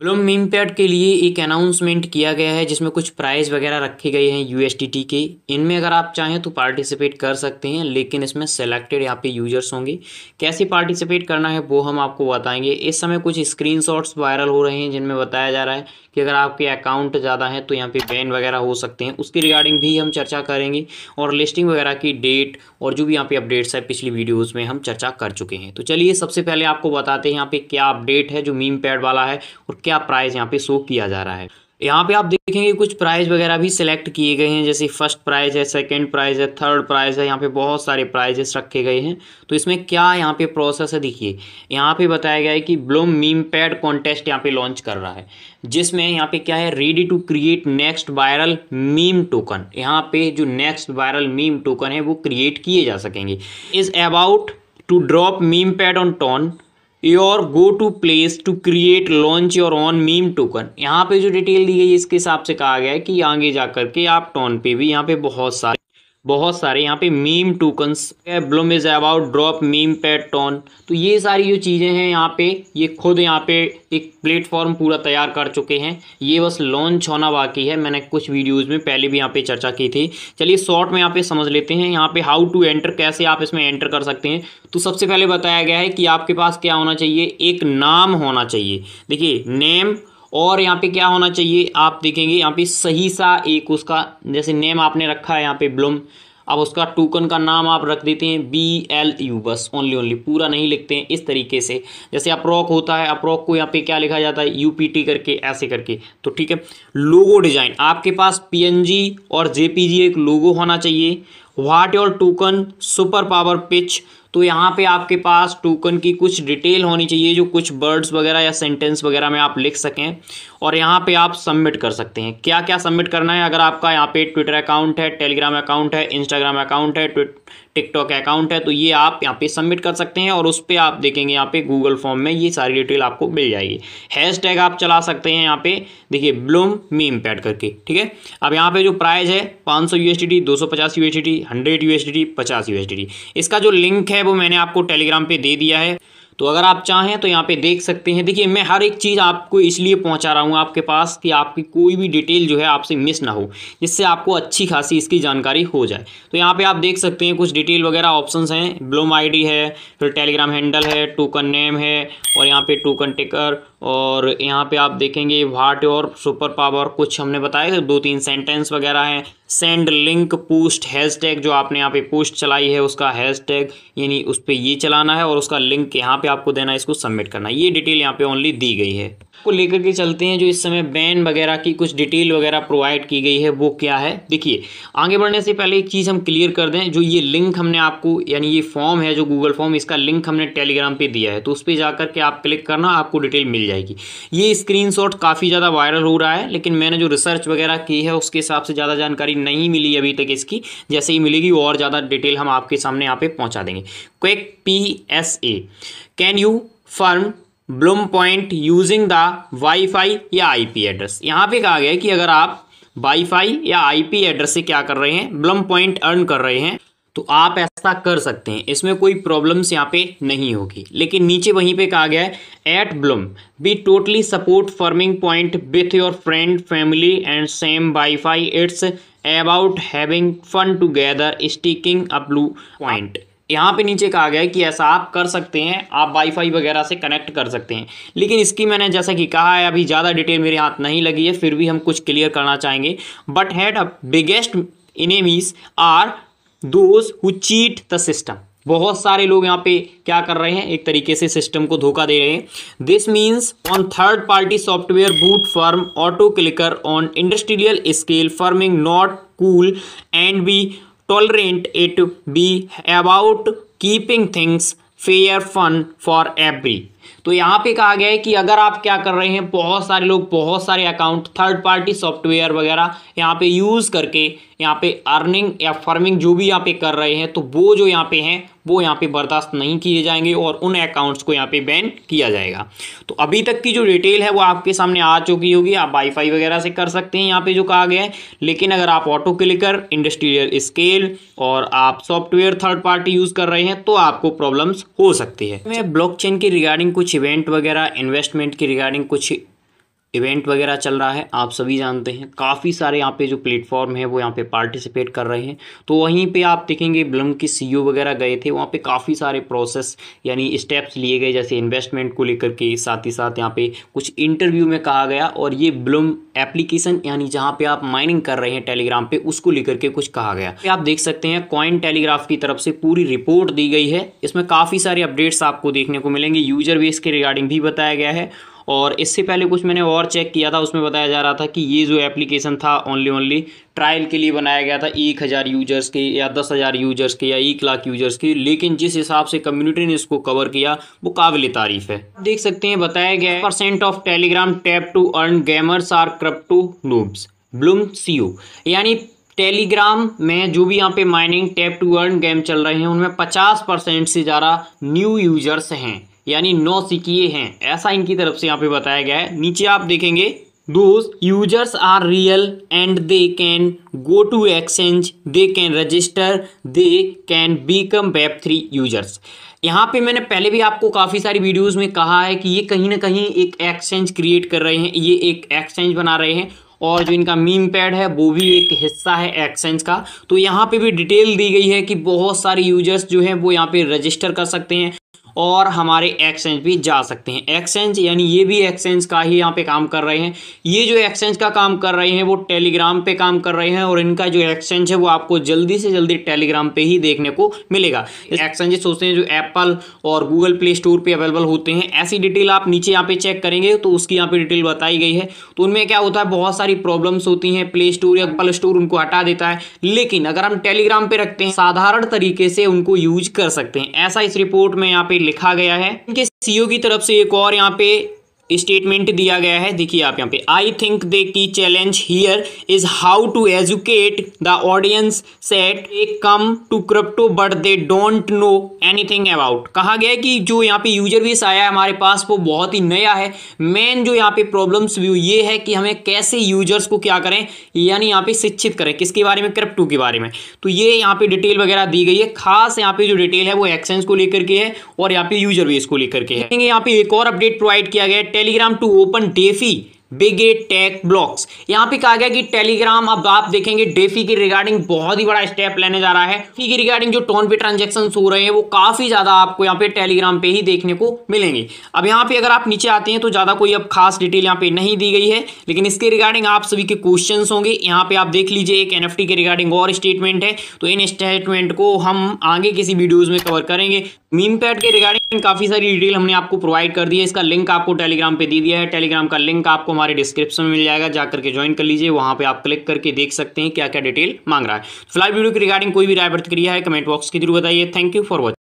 Bloom meme pad के लिए एक अनाउंसमेंट किया गया है जिसमें कुछ प्राइज़ वगैरह रखे गए हैं यू के इनमें अगर आप चाहें तो पार्टिसिपेट कर सकते हैं लेकिन इसमें सेलेक्टेड यहाँ पे यूजर्स होंगे कैसे पार्टिसिपेट करना है वो हम आपको बताएंगे इस समय कुछ स्क्रीनशॉट्स वायरल हो रहे हैं जिनमें बताया जा रहा है कि अगर आपके अकाउंट ज़्यादा है तो यहाँ पर बैन वगैरह हो सकते हैं उसके रिगार्डिंग भी हम चर्चा करेंगे और लिस्टिंग वगैरह की डेट और जो भी यहाँ पे अपडेट्स है पिछली वीडियोज़ में हम चर्चा कर चुके हैं तो चलिए सबसे पहले आपको बताते हैं यहाँ पे क्या अपडेट है जो मीम पैड वाला है और क्या प्राइस यहाँ पे शो किया जा रहा है यहाँ पे आप देखेंगे कुछ प्राइज वगैरह भी सिलेक्ट किए गए हैं जैसे फर्स्ट प्राइज है सेकंड प्राइज है थर्ड प्राइज है यहाँ पे बहुत सारे प्राइजेस रखे गए हैं तो इसमें क्या यहाँ पे प्रोसेस है देखिए यहाँ पे बताया गया है कि ब्लोम मीम पैड कॉन्टेस्ट यहाँ पे लॉन्च कर रहा है जिसमें यहाँ पे क्या है ready to create next viral meme token यहाँ पे जो नेक्स्ट वायरल मीम टोकन है वो क्रिएट किए जा सकेंगे is about to drop meme pad on TON your go to place to create launch your own meme token यहाँ पे जो डिटेल दी गई है इसके हिसाब से कहा गया है कि आगे जा करके आप टोन पे भी यहाँ पे बहुत सारे बहुत सारे यहाँ पे meme tokens Bloom is about drop meme pad तो ये सारी जो चीज़ें हैं यहाँ पे ये खुद यहाँ पे एक प्लेटफॉर्म पूरा तैयार कर चुके हैं ये बस लॉन्च होना बाकी है मैंने कुछ वीडियोस में पहले भी यहाँ पे चर्चा की थी चलिए शॉर्ट में यहाँ पे समझ लेते हैं यहाँ पे हाउ टू एंटर कैसे आप इसमें एंटर कर सकते हैं तो सबसे पहले बताया गया है कि आपके पास क्या होना चाहिए एक नाम होना चाहिए देखिए नेम और यहाँ पे क्या होना चाहिए आप देखेंगे यहाँ पे सही सा एक उसका जैसे नेम आपने रखा है यहाँ पे ब्लूम अब उसका टोकन का नाम आप रख देते हैं बी एल यू बस ओनली ओनली पूरा नहीं लिखते हैं इस तरीके से जैसे अप्रॉक होता है अप्रॉक को यहाँ पे क्या लिखा जाता है यू पी टी करके ऐसे करके तो ठीक है लोगो डिज़ाइन आपके पास पी एन जी और जे पी जी एक लोगो होना चाहिए what your token superpower pitch तो यहाँ पे आपके पास टोकन की कुछ डिटेल होनी चाहिए जो कुछ वर्ड्स वगैरह या सेंटेंस वगैरह में आप लिख सकें और यहाँ पे आप सबमिट कर सकते हैं क्या क्या सबमिट करना है अगर आपका यहाँ पे ट्विटर अकाउंट है टेलीग्राम अकाउंट है इंस्टाग्राम अकाउंट है टिकटॉक अकाउंट है तो ये आप यहाँ पे सबमिट कर सकते हैं और उस पर आप देखेंगे यहाँ पे गूगल फॉर्म में ये सारी डिटेल आपको मिल जाएगी हैशटैग आप चला सकते हैं यहाँ पे देखिए ब्लूम मीम पैड करके ठीक है अब यहाँ पे जो प्राइस है पाँच सौ यू एस डी डी दो सौ पचास U S D D hundred U S D D पचास यू एस डी डी इसका जो लिंक है वो मैंने आपको टेलीग्राम पे दे दिया है तो अगर आप चाहें तो यहाँ पे देख सकते हैं देखिए मैं हर एक चीज़ आपको इसलिए पहुँचा रहा हूँ आपके पास कि आपकी कोई भी डिटेल जो है आपसे मिस ना हो जिससे आपको अच्छी खासी इसकी जानकारी हो जाए तो यहाँ पे आप देख सकते हैं कुछ डिटेल वगैरह ऑप्शंस हैं ब्लूम आईडी है फिर टेलीग्राम हैंडल है टोकन नेम है और यहाँ पर टोकन टेकर और यहाँ पे आप देखेंगे वाट और सुपर पावर कुछ हमने बताया दो तीन सेंटेंस वगैरह हैं सेंड लिंक पोस्ट हैशटैग जो आपने यहाँ पे पोस्ट चलाई है उसका हैशटैग यानी उस पर ये चलाना है और उसका लिंक यहाँ पे आपको देना है इसको सबमिट करना ये डिटेल यहाँ पे ओनली दी गई है को लेकर के चलते हैं जो इस समय बैन वगैरह की कुछ डिटेल वगैरह प्रोवाइड की गई है वो क्या है देखिए आगे बढ़ने से पहले एक चीज़ हम क्लियर कर दें जो ये लिंक हमने आपको यानी ये फॉर्म है जो गूगल फॉर्म इसका लिंक हमने टेलीग्राम पर दिया है तो उस पर जाकर के आप क्लिक करना आपको डिटेल मिल जाएगी ये स्क्रीन काफ़ी ज़्यादा वायरल हो रहा है लेकिन मैंने जो रिसर्च वगैरह की है उसके हिसाब से ज़्यादा जानकारी नहीं मिली अभी तक इसकी जैसे ही मिलेगी और ज़्यादा डिटेल हम आपके सामने यहाँ पे पहुँचा देंगे quick P S A can you farm Bloom point using the wifi या आईपी एड्रेस यहाँ पे कहा गया है कि अगर आप वाईफाई या आईपी एड्रेस से क्या कर रहे हैं ब्लम पॉइंट अर्न कर रहे हैं तो आप ऐसा कर सकते हैं इसमें कोई प्रॉब्लम्स यहाँ पे नहीं होगी लेकिन नीचे वहीं पे कहा गया है at Bloom be totally support farming point with your friend family and same wifi it's about having fun together sticking a blue point यहाँ पे नीचे कहा गया है कि ऐसा आप कर सकते हैं आप वाईफाई वगैरह से कनेक्ट कर सकते हैं लेकिन इसकी मैंने जैसा कि कहा है अभी ज़्यादा डिटेल मेरे हाथ नहीं लगी है फिर भी हम कुछ क्लियर करना चाहेंगे but had a biggest enemies are those who cheat the system बहुत सारे लोग यहाँ पे क्या कर रहे हैं एक तरीके से सिस्टम को धोखा दे रहे हैं this means on third party software bot farm auto clicker on industrial scale farming not cool and be tolerant it be about keeping things fair fun for every तो यहाँ पे कहा गया है कि अगर आप क्या कर रहे हैं बहुत सारे लोग बहुत सारे अकाउंट थर्ड पार्टी सॉफ्टवेयर वगैरह यहाँ पे यूज़ करके यहाँ पे अर्निंग या फार्मिंग जो भी यहाँ पे कर रहे हैं तो वो जो यहाँ पे हैं वो यहाँ पे बर्दाश्त नहीं किए जाएंगे और उन अकाउंट्स को यहाँ पे बैन किया जाएगा तो अभी तक की जो डिटेल है वो आपके सामने आ चुकी होगी आप वाईफाई वगैरह से कर सकते हैं यहाँ पे जो कहा गया है लेकिन अगर आप ऑटो क्लिकर इंडस्ट्रियल स्केल और आप सॉफ्टवेयर थर्ड पार्टी यूज़ कर रहे हैं तो आपको प्रॉब्लम्स हो सकती है ब्लॉक के रिगार्डिंग कुछ इवेंट वगैरह इन्वेस्टमेंट के रिगार्डिंग कुछ इवेंट वगैरह चल रहा है आप सभी जानते हैं काफ़ी सारे यहाँ पे जो प्लेटफॉर्म है वो यहाँ पे पार्टिसिपेट कर रहे हैं तो वहीं पे आप देखेंगे ब्लम के सीईओ e वगैरह गए थे वहाँ पे काफ़ी सारे प्रोसेस यानी स्टेप्स लिए गए जैसे इन्वेस्टमेंट को लेकर के साथ ही साथ यहाँ पे कुछ इंटरव्यू में कहा गया और ये ब्लम एप्लीकेशन यानी जहाँ पर आप माइनिंग कर रहे हैं टेलीग्राम पर उसको लेकर के कुछ कहा गया आप देख सकते हैं कॉइन टेलीग्राफ की तरफ से पूरी रिपोर्ट दी गई है इसमें काफ़ी सारे अपडेट्स आपको देखने को मिलेंगे यूजर बेस के रिगार्डिंग भी बताया गया है और इससे पहले कुछ मैंने और चेक किया था उसमें बताया जा रहा था कि ये जो एप्लीकेशन था ओनली ओनली ट्रायल के लिए बनाया गया था एक हज़ार यूजर्स के या दस हज़ार यूजर्स के या एक लाख यूजर्स के लेकिन जिस हिसाब से कम्युनिटी ने इसको कवर किया वो काबिल तारीफ है देख सकते हैं बताया गया percent of Telegram tap to earn gamers are crap to noobs Bloom see यानी टेलीग्राम में जो भी यहाँ पे mining tap to earn game चल रहे हैं उनमें 50 परसेंट से ज़्यादा न्यू यूजर्स हैं यानी नौ सिक्के हैं ऐसा इनकी तरफ से यहाँ पे बताया गया है नीचे आप देखेंगे दोस्त users are real and they can go to exchange they can register they can become web three users यहाँ पे मैंने पहले भी आपको काफ़ी सारी वीडियोस में कहा है कि ये कहीं ना कहीं एक एक्सचेंज क्रिएट कर रहे हैं ये एक एक्सचेंज बना रहे हैं और जो इनका मीम पैड है वो भी एक हिस्सा है एक्सचेंज का तो यहाँ पे भी डिटेल दी गई है कि बहुत सारे यूजर्स जो हैं वो यहाँ पे रजिस्टर कर सकते हैं और हमारे एक्सचेंज भी जा सकते हैं एक्सचेंज यानी ये भी एक्सचेंज का ही यहाँ पे काम कर रहे हैं ये जो एक्सचेंज का काम कर रहे हैं वो टेलीग्राम पे काम कर रहे हैं और इनका जो एक्सचेंज है वो आपको जल्दी से जल्दी टेलीग्राम पे ही देखने को मिलेगा एक्सचेंजेस सोचते हैं जो एप्पल और गूगल प्ले स्टोर पर अवेलेबल होते हैं ऐसी डिटेल आप नीचे यहाँ पे चेक करेंगे तो उसकी यहाँ पे डिटेल बताई गई है तो उनमें क्या होता है बहुत सारी प्रॉब्लम्स होती हैं प्ले स्टोर या एप्पल स्टोर उनको हटा देता है लेकिन अगर हम टेलीग्राम पे रखते हैं साधारण तरीके से उनको यूज कर सकते हैं ऐसा इस रिपोर्ट में यहाँ पे लिखा गया है इनके सीईओ की तरफ से एक और यहाँ पे स्टेटमेंट दिया गया है देखिए आप यहाँ पे आई think they key challenge here is how to educate the audience set a come to crypto but they don't know anything about कहा गया कि जो यहाँ पे यूजर बेस आया है हमारे पास वो बहुत ही नया है मेन जो यहाँ पे प्रॉब्लम्स व्यू ये है कि हमें कैसे यूजर्स को क्या करें यानी यहाँ पे शिक्षित करें किसके बारे में क्रिप्टो के बारे में तो ये यहाँ पे डिटेल वगैरह दी गई है खास यहाँ पे जो डिटेल है वो एक्सेंस को लेकर के है और यहाँ पे यूजर बेस को लेकर के है यहाँ पे एक और अपडेट प्रोवाइड किया गया Telegram to open DeFi big a tech blocks यहां पे कहा गया कि टेलीग्राम अब आप देखेंगे डेफी की रिगार्डिंग बहुत ही बड़ा स्टेप लेने जा रहा है फी की रिगार्डिंग जो टोन पे ट्रांजेक्शन हो रहे हैं वो काफी ज्यादा आपको यहाँ पे टेलीग्राम पे ही देखने को मिलेंगे अब यहाँ पे अगर आप नीचे आते हैं तो ज्यादा कोई अब खास डिटेल यहाँ पे नहीं दी गई है लेकिन इसके रिगार्डिंग आप सभी के क्वेश्चन होंगे यहाँ पे आप देख लीजिए एक एन के रिगार्डिंग और स्टेटमेंट है तो इन स्टेटमेंट को हम आगे किसी वीडियोज में कवर करेंगे मीम पैड के रिगार्डिंग काफी सारी डिटेल हमने आपको प्रोवाइड कर दी है इसका लिंक आपको टेलीग्राम पे दे दिया है टेलीग्राम का लिंक आपको हमारे डिस्क्रिप्शन में मिल जाएगा जाकर के ज्वाइन कर लीजिए वहां पर आप क्लिक करके देख सकते हैं क्या क्या डिटेल मांग रहा है तो फिलहाल वीडियो की रिगार्डिंग कोई भी राय प्रतिक्रिया है कमेंट बॉक्स के जरूर बताइए थैंक यू फॉर वॉचिंग